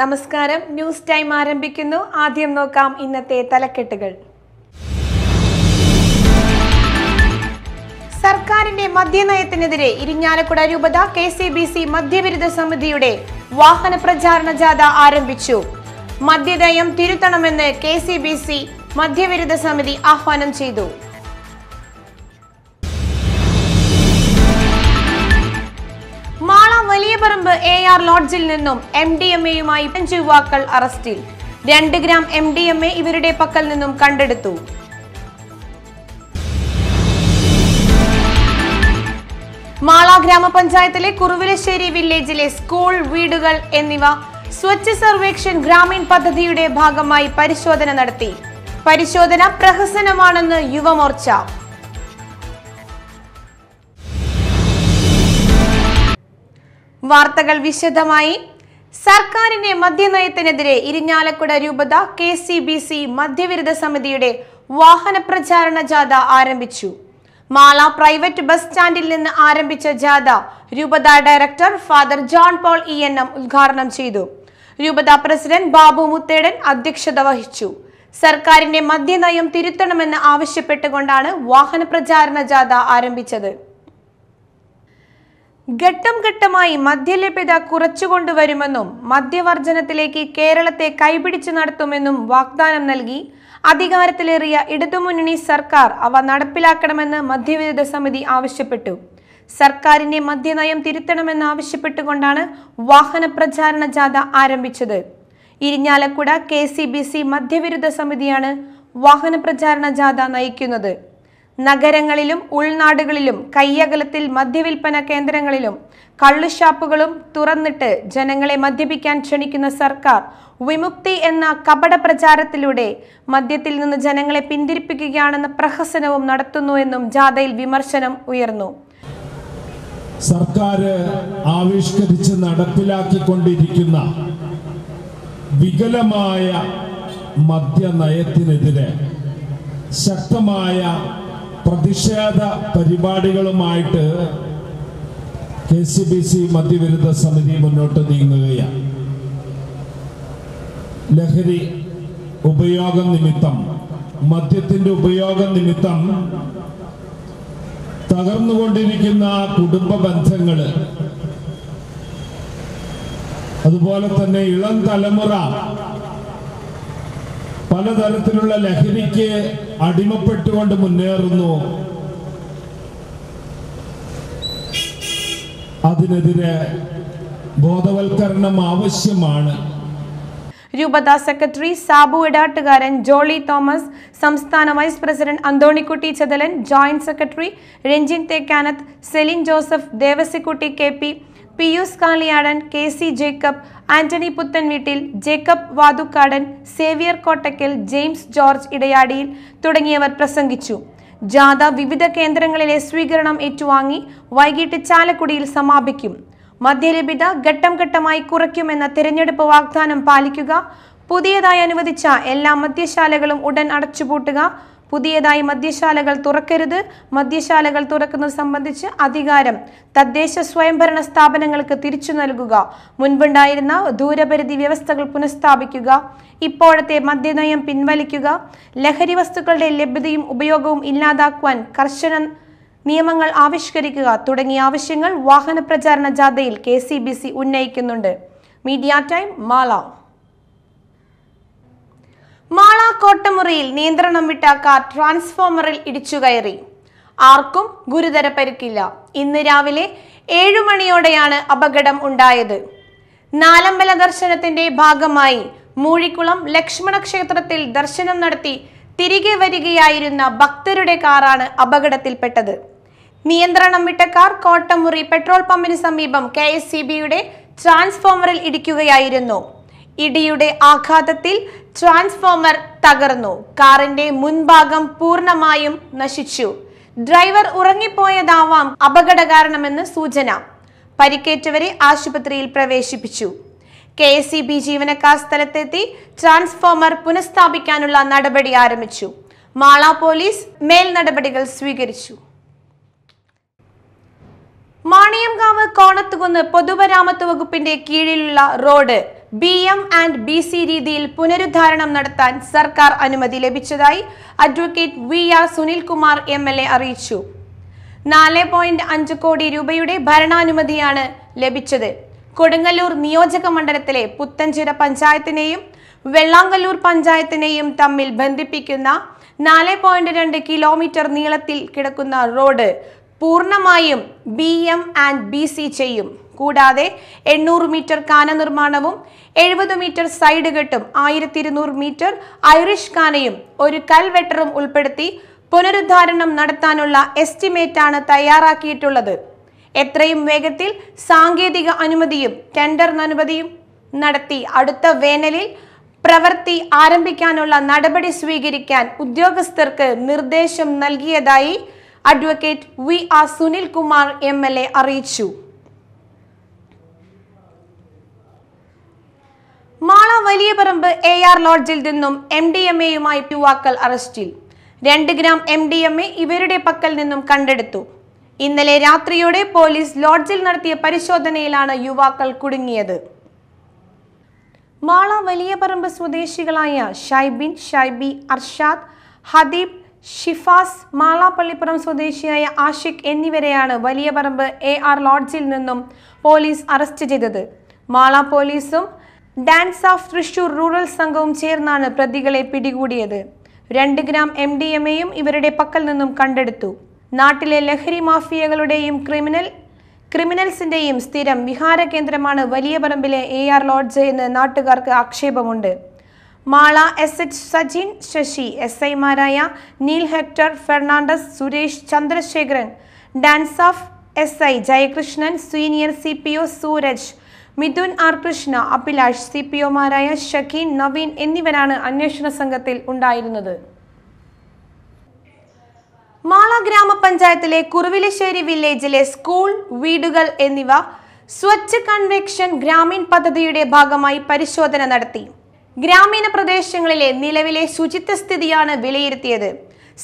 നമസ്കാരം news time ആരംഭിക്കുന്നു ആദ്യം നോക്കാം ഇന്നത്തെ തലക്കെട്ടുകൾ സർക്കാരിന്റെ മദ്യനയത്തിനെതിരെ ഇരിഞ്ഞാലക്കുട രൂപത കെ സി ബി സി മദ്യവിരുദ്ധ സമിതിയുടെ വാഹന പ്രചാരണ ജാഥ ആരംഭിച്ചു മദ്യനയം തിരുത്തണമെന്ന് കെ സി ബി സി മദ്യവിരുദ്ധ സമിതി ആഹ്വാനം ചെയ്തു എ ആർ ലോഡ്ജിൽ നിന്നും എം ഡി എം എയുമായി അഞ്ച് യുവാക്കൾ അറസ്റ്റിൽ രണ്ട് gram M D M A ഇവരുടെ പക്കൽ നിന്നും കണ്ടെടുത്തു മാള ഗ്രാമപഞ്ചായത്തിലെ കുറുവിലശ്ശേരി വില്ലേജിലെ സ്കൂൾ വീടുകൾ എന്നിവ സ്വച്ഛ സർവേക്ഷൻ ഗ്രാമീൺ പദ്ധതിയുടെ ഭാഗമായി പരിശോധന നടത്തി പരിശോധന പ്രഹസനമാണെന്ന് യുവമോർച്ച വാർത്തകൾ വിശദമായി സർക്കാരിന്റെ മദ്യനയത്തിനെതിരെ ഇരിഞ്ഞാലക്കുട രൂപത കെ സി ബി സി മദ്യവിരുദ്ധ സമിതിയുടെ വാഹന പ്രചാരണ ജാഥ ആരംഭിച്ചു മാള പ്രൈവറ്റ് ബസ് സ്റ്റാൻഡിൽ നിന്ന് ആരംഭിച്ച ജാഥ രൂപത director father John Paul E N M ഉദ്ഘാടനം ചെയ്തു രൂപത പ്രസിഡന്റ് ബാബു മുത്തേടൻ അധ്യക്ഷത വഹിച്ചു സർക്കാരിന്റെ മദ്യനയം തിരുത്തണമെന്ന് ആവശ്യപ്പെട്ടുകൊണ്ടാണ് വാഹന പ്രചാരണ ജാഥ ആരംഭിച്ചത് ഘട്ടം ഘട്ടമായി മദ്യലഭ്യത കുറച്ചുകൊണ്ടുവരുമെന്നും മദ്യവർജനത്തിലേക്ക് കേരളത്തെ കൈപിടിച്ചു നടത്തുമെന്നും വാഗ്ദാനം നൽകി അധികാരത്തിലേറിയ ഇടതുമുന്നണി സർക്കാർ അവ നടപ്പിലാക്കണമെന്ന് മദ്യവിരുദ്ധ സമിതി ആവശ്യപ്പെട്ടു സർക്കാരിന്റെ മദ്യനയം തിരുത്തണമെന്ന് ആവശ്യപ്പെട്ടുകൊണ്ടാണ് വാഹന പ്രചാരണ ജാഥ ആരംഭിച്ചത് Irinjalakuda K C B C മദ്യവിരുദ്ധ സമിതിയാണ് വാഹന പ്രചാരണ ജാഥ നയിക്കുന്നത് നഗരങ്ങളിലും ഉൾനാടുകളിലും കയ്യകലത്തിൽ മദ്യവിൽപ്പന കേന്ദ്രങ്ങളിലും കള്ളുഷാപ്പുകളും തുറന്നിട്ട് ജനങ്ങളെ മദ്യപിക്കാൻ ക്ഷണിക്കുന്ന സർക്കാർ വിമുക്തി എന്ന കപട പ്രചാരത്തിലൂടെ മദ്യത്തിൽ നിന്ന് ജനങ്ങളെ പിന്തിരിപ്പിക്കുകയാണെന്ന പ്രഹസനവും നടത്തുന്നു എന്നും ജാഥയിൽ വിമർശനം ഉയർന്നു സർക്കാർ ആവിഷ്കരിച്ച് നടപ്പിലാക്കിക്കൊണ്ടിരിക്കുന്ന വികലമായ മദ്യനയത്തിനെതിരെ ശക്തമായ പ്രതിഷേധ പരിപാടികളുമായിട്ട് കെ സി ബി സി മദ്യവിരുദ്ധ സമിതി മുന്നോട്ട് നീങ്ങുകയാണ് ലഹരി ഉപയോഗം നിമിത്തം മദ്യത്തിന്റെ ഉപയോഗം നിമിത്തം തകർന്നുകൊണ്ടിരിക്കുന്ന കുടുംബ ബന്ധങ്ങള് അതുപോലെ തന്നെ ഇളം തലമുറ പലതരത്തിലുള്ള ലഹരിക്ക് അടിമപ്പെട്ടുകൊണ്ട് മുന്നേറുന്നു അതിനെതിരെ ബോധവൽക്കരണം ആവശ്യമാണ് രൂപത സെക്രട്ടറി സാബു ഇടാട്ടുകാരൻ ജോളി തോമസ് സംസ്ഥാന vice president Anthonykutty Chathalan joint secretary Ranjin Thekkanath Celine Joseph Devasikutty K P Pius Kaliyadan K C Jacob Antony Veettil Jacob Vathukkadan Xavier Kottakkal James George Edayadiyil തുടങ്ങിയവർ പ്രസംഗിച്ചു ജാഥ വിവിധ കേന്ദ്രങ്ങളിലെ സ്വീകരണം ഏറ്റുവാങ്ങി വൈകിട്ട് ചാലക്കുടിയിൽ സമാപിക്കും മദ്യലഭ്യത ഘട്ടം ഘട്ടമായി കുറയ്ക്കുമെന്ന തിരഞ്ഞെടുപ്പ് വാഗ്ദാനം പാലിക്കുക പുതിയതായി അനുവദിച്ച എല്ലാ മദ്യശാലകളും ഉടൻ അടച്ചുപൂട്ടുക പുതിയതായി മദ്യശാലകൾ തുറക്കരുത് മദ്യശാലകൾ തുറക്കുന്നത് സംബന്ധിച്ച് അധികാരം തദ്ദേശ സ്വയംഭരണ സ്ഥാപനങ്ങൾക്ക് തിരിച്ചു നൽകുക മുൻപുണ്ടായിരുന്ന ദൂരപരിധി വ്യവസ്ഥകൾ പുനഃസ്ഥാപിക്കുക ഇപ്പോഴത്തെ മദ്യനയം പിൻവലിക്കുക ലഹരി വസ്തുക്കളുടെ ലഭ്യതയും ഉപയോഗവും ഇല്ലാതാക്കുവാൻ കർശന നിയമങ്ങൾ ആവിഷ്കരിക്കുക തുടങ്ങിയ ആവശ്യങ്ങൾ വാഹന പ്രചാരണ ജാഥയിൽ കെ ഉന്നയിക്കുന്നുണ്ട് മീഡിയ ടൈം മാള മാള കോട്ടമുറിയിൽ നിയന്ത്രണം വിട്ട കാർ ട്രാൻസ്ഫോമറിൽ ഇടിച്ചു കയറി ആർക്കും ഗുരുതര പരിക്കില്ല ഇന്ന് രാവിലെ ഏഴു മണിയോടെയാണ് അപകടം ഉണ്ടായത് നാലമ്പല ദർശനത്തിന്റെ ഭാഗമായി മൂഴിക്കുളം ലക്ഷ്മണ ക്ഷേത്രത്തിൽ ദർശനം നടത്തി തിരികെ വരികയായിരുന്ന ഭക്തരുടെ കാറാണ് അപകടത്തിൽപ്പെട്ടത് നിയന്ത്രണം വിട്ട കാർ കോട്ടമുറി പെട്രോൾ പമ്പിന് സമീപം കെ എസ് സി ബിയുടെ ട്രാൻസ്ഫോമറിൽ ഇടിക്കുകയായിരുന്നു ഇടിയുടെ ആഘാതത്തിൽ ട്രാൻസ്ഫോമർ തകർന്നു കാറിന്റെ മുൻഭാഗം പൂർണ്ണമായും നശിച്ചു ഡ്രൈവർ ഉറങ്ങിപ്പോയതാവാം അപകട കാരണമെന്ന് സൂചന പരിക്കേറ്റവരെ ആശുപത്രിയിൽ പ്രവേശിപ്പിച്ചു കെ എസ് സി ബി ജീവനക്കാർ സ്ഥലത്തെത്തി ട്രാൻസ്ഫോമർ പുനഃസ്ഥാപിക്കാനുള്ള നടപടി ആരംഭിച്ചു മാള പോലീസ് മേൽ നടപടികൾ സ്വീകരിച്ചു മാണിയംകാവ് കോണത്തുകുന്ന് പൊതുമരാമത്ത് വകുപ്പിന്റെ കീഴിലുള്ള road B M and B C രീതിയിൽ പുനരുദ്ധാരണം നടത്താൻ സർക്കാർ അനുമതി ലഭിച്ചതായി advocate V R Sunilkumar M L A അറിയിച്ചു നാല് പോയിന്റ് അഞ്ച് കോടി രൂപയുടെ ഭരണാനുമതിയാണ് ലഭിച്ചത് കൊടുങ്ങല്ലൂർ നിയോജക മണ്ഡലത്തിലെ പുത്തഞ്ചിര പഞ്ചായത്തിനെയും വെള്ളാങ്കല്ലൂർ പഞ്ചായത്തിനെയും തമ്മിൽ ബന്ധിപ്പിക്കുന്ന നാല് പോയിന്റ് രണ്ട് കിലോമീറ്റർ നീളത്തിൽ കിടക്കുന്ന റോഡ് പൂർണ്ണമായും B M and B C ചെയ്യും കൂടാതെ എണ്ണൂറ് മീറ്റർ കാന നിർമ്മാണവും എഴുപത് മീറ്റർ സൈഡ് കെട്ടും ആയിരത്തി ഇരുന്നൂറ് മീറ്റർ ഐറിഷ് കാനയും ഒരു കൽവെട്ടറും ഉൾപ്പെടുത്തി പുനരുദ്ധാരണം നടത്താനുള്ള എസ്റ്റിമേറ്റാണ് തയ്യാറാക്കിയിട്ടുള്ളത് എത്രയും വേഗത്തിൽ സാങ്കേതിക അനുമതിയും ടെൻഡർ അനുമതിയും നടത്തി അടുത്ത വേനലിൽ പ്രവൃത്തി ആരംഭിക്കാനുള്ള നടപടി സ്വീകരിക്കാൻ ഉദ്യോഗസ്ഥർക്ക് നിർദ്ദേശം നൽകിയതായി advocate V R Kumar M L A അറിയിച്ചു മാള വലിയ പറമ്പ് എ ആർ ലോഡ്ജിൽ നിന്നും എം ഡി എം എയുമായി യുവാക്കൾ അറസ്റ്റിൽ രണ്ട് gram M D M A ഇവരുടെ പക്കൽ നിന്നും കണ്ടെടുത്തു ഇന്നലെ രാത്രിയോടെ പോലീസ് ലോഡ്ജിൽ നടത്തിയ പരിശോധനയിലാണ് യുവാക്കൾ കുടുങ്ങിയത് മാള വലിയ പറമ്പ് സ്വദേശികളായ ഷൈബിൻ ഷൈബി അർഷാദ് ഹദീബ് ഷിഫാസ് മാളാപ്പള്ളിപ്പുറം സ്വദേശിയായ ആഷിഖ് എന്നിവരെയാണ് വലിയ പറമ്പ് എ ആർ ലോഡ്ജിൽ നിന്നും പോലീസ് അറസ്റ്റ് ചെയ്തത് മാള പോലീസും ഡാൻസ് ഓഫ് തൃശൂർ റൂറൽ സംഘവും ചേർന്നാണ് പ്രതികളെ പിടികൂടിയത് രണ്ട് ഗ്രാം എം ഡി എം എയും ഇവരുടെ പക്കൽ നിന്നും കണ്ടെടുത്തു നാട്ടിലെ ലഹരി മാഫിയകളുടെയും ക്രിമിനൽ ക്രിമിനൽസിന്റെയും സ്ഥിരം വിഹാര കേന്ദ്രമാണ് വലിയ പറമ്പിലെ എ ആർ ലോഡ്ജ് എന്ന് നാട്ടുകാർക്ക് ആക്ഷേപമുണ്ട് Mala S H Sajin Sashi S ഐമാരായ Neil Hector Fernandes Suresh Chandrasekharan DANSAF S I Jayakrishnan senior C P O Sooraj Mithun R Krishna Abhilash C P ഒമാരായ ഷഖീൻ നവീൻ എന്നിവരാണ് അന്വേഷണ സംഘത്തിൽ ഉണ്ടായിരുന്നത് മാള ഗ്രാമപഞ്ചായത്തിലെ കുറുവിലശ്ശേരി വില്ലേജിലെ സ്കൂൾ വീടുകൾ എന്നിവ സ്വച്ഛ കൺവെക്ഷൻ ഗ്രാമീൺ പദ്ധതിയുടെ ഭാഗമായി പരിശോധന നടത്തി ഗ്രാമീണ പ്രദേശങ്ങളിലെ നിലവിലെ ശുചിത്വ സ്ഥിതിയാണ് വിലയിരുത്തിയത്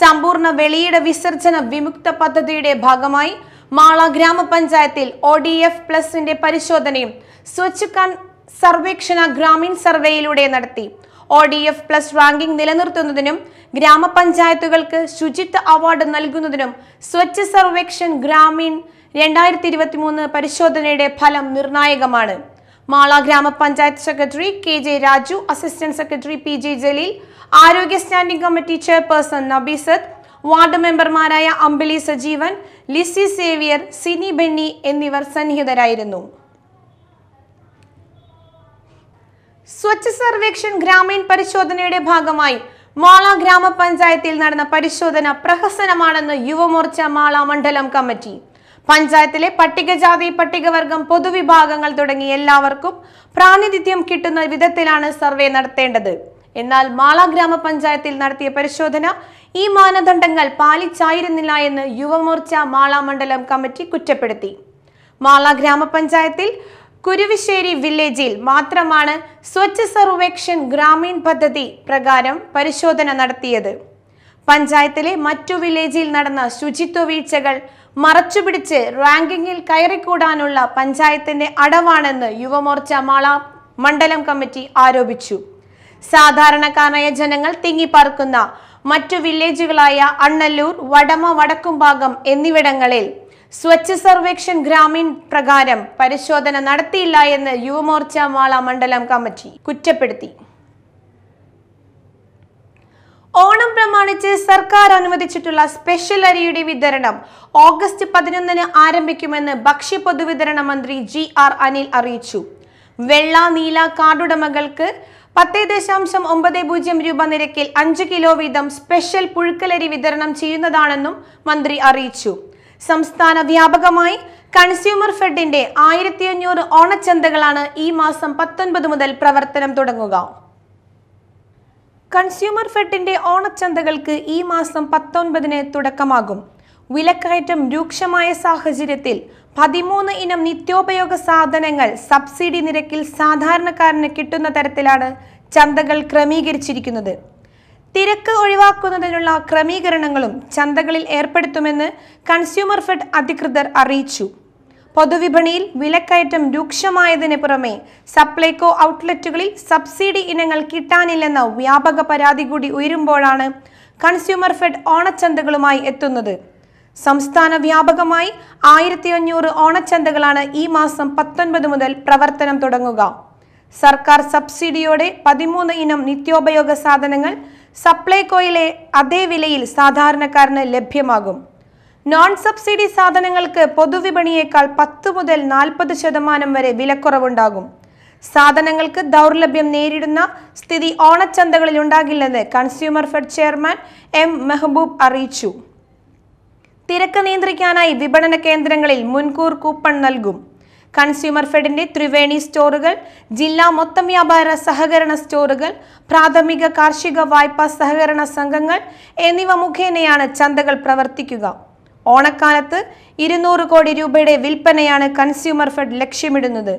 സമ്പൂർണ്ണ വെളിയിട വിസർജന വിമുക്ത പദ്ധതിയുടെ ഭാഗമായി മാള ഗ്രാമപഞ്ചായത്തിൽ ഒ ഡി എഫ് പ്ലസിന്റെ പരിശോധനയും സ്വച്ഛ് സർവേക്ഷണ ഗ്രാമീൺ സർവേയിലൂടെ നടത്തി O D F plus ranking നിലനിർത്തുന്നതിനും ഗ്രാമപഞ്ചായത്തുകൾക്ക് ശുചിത്വ അവാർഡ് നൽകുന്നതിനും സ്വച്ഛ സർവേക്ഷൻ ഗ്രാമീൺ രണ്ടായിരത്തി ഇരുപത്തി മൂന്ന് പരിശോധനയുടെ ഫലം നിർണായകമാണ് മാള ഗ്രാമപഞ്ചായത്ത് secretary K J Raju assistant secretary P J Jaleel ആരോഗ്യ standing committee chairperson Nabeesath ward മെമ്പർമാരായ അമ്പിളി സജീവൻ ലിസി സേവിയർ സിനി ബെന്നി എന്നിവർ സന്നിഹിതരായിരുന്നു സ്വച്ഛ സർവേക്ഷൻ ഗ്രാമീൺ പരിശോധനയുടെ ഭാഗമായി മാള ഗ്രാമപഞ്ചായത്തിൽ നടന്ന പരിശോധന പ്രഹസനമാണെന്ന് യുവമോർച്ച മാള മണ്ഡലം കമ്മിറ്റി പഞ്ചായത്തിലെ പട്ടികജാതി പട്ടികവർഗം പൊതുവിഭാഗങ്ങൾ തുടങ്ങി എല്ലാവർക്കും പ്രാതിനിധ്യം കിട്ടുന്ന വിധത്തിലാണ് സർവേ നടത്തേണ്ടത് എന്നാൽ മാള ഗ്രാമപഞ്ചായത്തിൽ നടത്തിയ പരിശോധന ഈ മാനദണ്ഡങ്ങൾ പാലിച്ചായിരുന്നില്ല എന്ന് യുവമോർച്ച മാള മണ്ഡലം കമ്മിറ്റി കുറ്റപ്പെടുത്തി മാള ഗ്രാമപഞ്ചായത്തിൽ കുരുവിശ്ശേരി വില്ലേജിൽ മാത്രമാണ് സ്വച്ഛ സർവേക്ഷൻ ഗ്രാമീൺ പദ്ധതി പ്രകാരം പരിശോധന നടത്തിയത് പഞ്ചായത്തിലെ മറ്റു വില്ലേജിൽ നടന്ന ശുചിത്വ വീഴ്ചകൾ മറച്ചുപിടിച്ച് റാങ്കിങ്ങിൽ കയറിക്കൂടാനുള്ള പഞ്ചായത്തിന്റെ അടവാണെന്ന് യുവമോർച്ച മാള മണ്ഡലം കമ്മിറ്റി ആരോപിച്ചു സാധാരണക്കാരായ ജനങ്ങൾ തിങ്ങിപ്പാർക്കുന്ന മറ്റു വില്ലേജുകളായ അണ്ണല്ലൂർ വടമ വടക്കുംഭാഗം എന്നിവിടങ്ങളിൽ സ്വച്ഛ സർവേക്ഷൻ ഗ്രാമീൺ പ്രകാരം പരിശോധന നടത്തിയില്ല എന്ന് യുവമോർച്ച മാള മണ്ഡലം കമ്മിറ്റി കുറ്റപ്പെടുത്തി ഓണം പ്രമാണിച്ച് സർക്കാർ അനുവദിച്ചിട്ടുള്ള സ്പെഷ്യൽ അരിയുടെ വിതരണം ഓഗസ്റ്റ് പതിനൊന്നിന് ആരംഭിക്കുമെന്ന് ഭക്ഷ്യ പൊതുവിതരണ മന്ത്രി ജി ആർ അനിൽ അറിയിച്ചു വെള്ള നീല കാർഡുടമകൾക്ക് പത്ത് ദശാംശം ഒമ്പത് പൂജ്യം രൂപ നിരക്കിൽ അഞ്ച് കിലോ വീതം സ്പെഷ്യൽ പുഴുക്കലരി വിതരണം ചെയ്യുന്നതാണെന്നും മന്ത്രി അറിയിച്ചു സംസ്ഥാന വ്യാപകമായി കൺസ്യൂമർ ഫെഡിന്റെ ആയിരത്തി അഞ്ഞൂറ് ഓണച്ചന്തകളാണ് ഈ മാസം പത്തൊൻപത് മുതൽ പ്രവർത്തനം തുടങ്ങുക കൺസ്യൂമർ ഫെഡിന്റെ ഓണച്ചന്തകൾക്ക് ഈ മാസം പത്തൊൻപതിന് തുടക്കമാകും വിലക്കയറ്റം രൂക്ഷമായ സാഹചര്യത്തിൽ പതിമൂന്ന് ഇനം നിത്യോപയോഗ സാധനങ്ങൾ സബ്സിഡി നിരക്കിൽ സാധാരണക്കാരന് കിട്ടുന്ന തരത്തിലാണ് ചന്തകൾ ക്രമീകരിച്ചിരിക്കുന്നത് തിരക്ക് ഒഴിവാക്കുന്നതിനുള്ള ക്രമീകരണങ്ങളും ചന്തകളിൽ ഏർപ്പെടുത്തുമെന്ന് കൺസ്യൂമർ ഫെഡ് അധികൃതർ അറിയിച്ചു പൊതുവിപണിയിൽ വിലക്കയറ്റം രൂക്ഷമായതിന് പുറമെ സപ്ലൈകോ ഔട്ട്ലെറ്റുകളിൽ സബ്സിഡി ഇനങ്ങൾ കിട്ടാനില്ലെന്ന വ്യാപക പരാതി കൂടി ഉയരുമ്പോഴാണ് കൺസ്യൂമർ ഫെഡ് ഓണച്ചന്തകളുമായി എത്തുന്നത് സംസ്ഥാന വ്യാപകമായി ആയിരത്തി അഞ്ഞൂറ് ഓണച്ചന്തകളാണ് ഈ മാസം പത്തൊൻപത് മുതൽ പ്രവർത്തനം തുടങ്ങുക സർക്കാർ സബ്സിഡിയോടെ പതിമൂന്ന് ഇനം നിത്യോപയോഗ സാധനങ്ങൾ സപ്ലൈകോയിലെ അതേ വിലയിൽ സാധാരണക്കാരന് ലഭ്യമാകും നോൺ സബ്സിഡി സാധനങ്ങൾക്ക് പൊതുവിപണിയേക്കാൾ പത്ത് മുതൽ നാൽപ്പത് ശതമാനം വരെ വിലക്കുറവുണ്ടാകും സാധനങ്ങൾക്ക് ദൗർലഭ്യം നേരിടുന്ന സ്ഥിതി ഓണച്ചന്തകളിൽ ഉണ്ടാകില്ലെന്ന് consumer fed chairman M Mehboob അറിയിച്ചു തിരക്ക് നിയന്ത്രിക്കാനായി വിപണന കേന്ദ്രങ്ങളിൽ മുൻകൂർ കൂപ്പൺ നൽകും കൺസ്യൂമർ ഫെഡിന്റെ ത്രിവേണി സ്റ്റോറുകൾ ജില്ലാ മൊത്തം വ്യാപാര സഹകരണ സ്റ്റോറുകൾ പ്രാഥമിക കാർഷിക വായ്പാ സഹകരണ സംഘങ്ങൾ എന്നിവ മുഖേനയാണ് ചന്തകൾ പ്രവർത്തിക്കുക ഓണക്കാലത്ത് ഇരുന്നൂറ് കോടി രൂപയുടെ വിൽപ്പനയാണ് കൺസ്യൂമർ ഫെഡ് ലക്ഷ്യമിടുന്നത്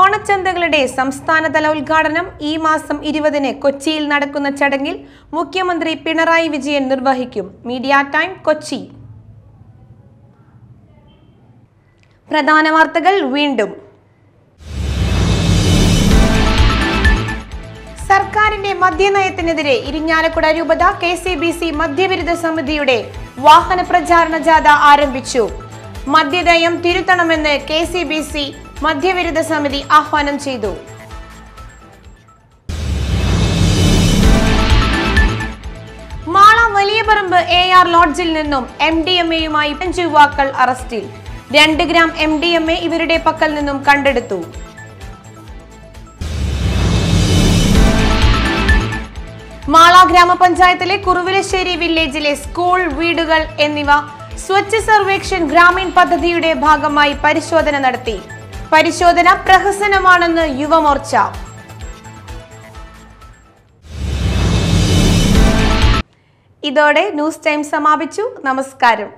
ഓണച്ചന്തകളുടെ സംസ്ഥാനതല ഉദ്ഘാടനം ഈ മാസം ഇരുപതിന് കൊച്ചിയിൽ നടക്കുന്ന ചടങ്ങിൽ മുഖ്യമന്ത്രി പിണറായി വിജയൻ നിർവഹിക്കും മീഡിയ ടൈം കൊച്ചി പ്രധാന വാർത്തകൾ വീണ്ടും സർക്കാരിന്റെ മദ്യനയത്തിനെതിരെ ഇരിഞ്ഞാലക്കുട രൂപത കെ സി ബി സി മദ്യവിരുദ്ധ സമിതിയുടെ വാഹന പ്രചാരണ ജാഥ ആരംഭിച്ചു മദ്യനയം തിരുത്തണമെന്ന് കെ സി ബി സി മദ്യവിരുദ്ധ സമിതി ആഹ്വാനം ചെയ്തു മാള വലിയപറമ്പ് എ ആർ ലോഡ്ജിൽ നിന്നും എം ഡി എം എയുമായി അഞ്ച് യുവാക്കൾ അറസ്റ്റിൽ രണ്ട് gram M D M A ഇവരുടെ പക്കൽ നിന്നും കണ്ടെടുത്തു മാള ഗ്രാമപഞ്ചായത്തിലെ കുറുവിലശ്ശേരി വില്ലേജിലെ സ്കൂൾ വീടുകൾ എന്നിവ സ്വച്ഛ സർവേക്ഷൻ ഗ്രാമീൺ പദ്ധതിയുടെ ഭാഗമായി പരിശോധന നടത്തി പരിശോധന പ്രഹസനമാണെന്ന് യുവമോർച്ച ഇതോടെ ന്യൂസ് ടൈം സമാപിച്ചു നമസ്കാരം